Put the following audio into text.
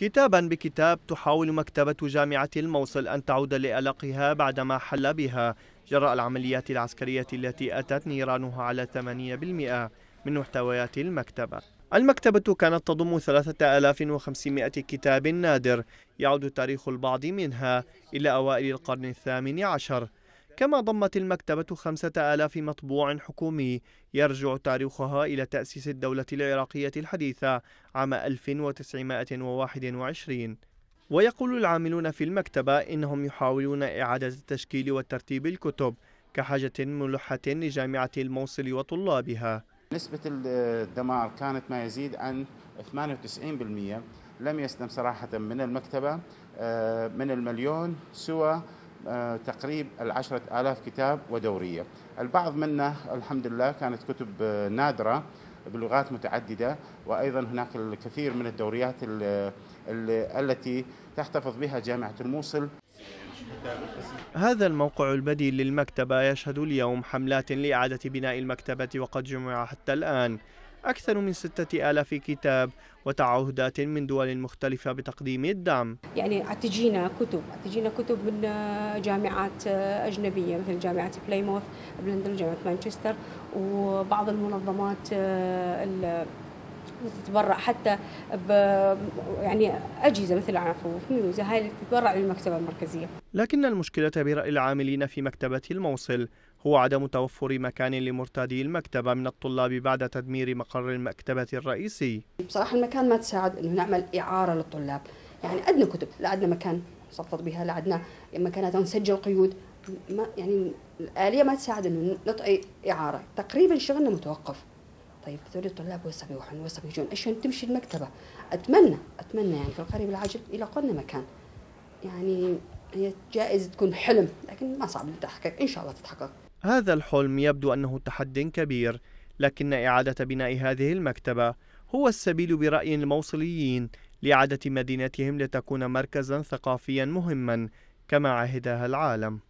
كتابا بكتاب تحاول مكتبة جامعة الموصل أن تعود لألقها بعدما حل بها جراء العمليات العسكرية التي أتت نيرانها على 8% من محتويات المكتبة المكتبة كانت تضم 3500 كتاب نادر يعود تاريخ البعض منها إلى أوائل القرن الثامن عشر كما ضمت المكتبة خمسة آلاف مطبوع حكومي يرجع تاريخها إلى تأسيس الدولة العراقية الحديثة عام 1921 ويقول العاملون في المكتبة إنهم يحاولون إعادة تشكيل وترتيب الكتب كحاجة ملحة لجامعة الموصل وطلابها نسبة الدمار كانت ما يزيد عن 98% لم يسلم صراحة من المكتبة آه، من المليون سوى آه، تقريب العشرة آلاف كتاب ودورية البعض منها الحمد لله كانت كتب آه، نادرة بلغات متعددة وأيضا هناك الكثير من الدوريات التي تحتفظ بها جامعة الموصل هذا الموقع البديل للمكتبة يشهد اليوم حملات لإعادة بناء المكتبة وقد جمع حتى الآن أكثر من ستة آلاف كتاب وتعهدات من دول مختلفة بتقديم الدعم يعني تجينا كتب تجينا كتب من جامعات أجنبية مثل جامعة بليموث بلندن وجامعة مانشستر وبعض المنظمات آه، تتبرع حتى ب يعني اجهزه مثل عفوا فيوز هاي اللي تتبرع للمكتبه المركزيه. لكن المشكله براي العاملين في مكتبه الموصل هو عدم توفر مكان لمرتادي المكتبة من الطلاب بعد تدمير مقر المكتبة الرئيسي بصراحة المكان ما تساعد أنه نعمل إعارة للطلاب يعني عندنا كتب لا عندنا مكان نصفط بها لا عندنا مكانات نسجل قيود ما يعني الآلية ما تساعد أنه نعطي إعارة تقريبا شغلنا متوقف طيب هذول الطلاب وين بيروحون وين بيجون عشان تمشي المكتبة أتمنى أتمنى يعني في القريب العاجل قلنا مكان يعني هي جائز تكون حلم لكن ما صعب تتحقق إن شاء الله تتحقق هذا الحلم يبدو أنه تحد كبير لكن إعادة بناء هذه المكتبة هو السبيل برأي الموصليين لإعادة مدينتهم لتكون مركزا ثقافيا مهما كما عهدها العالم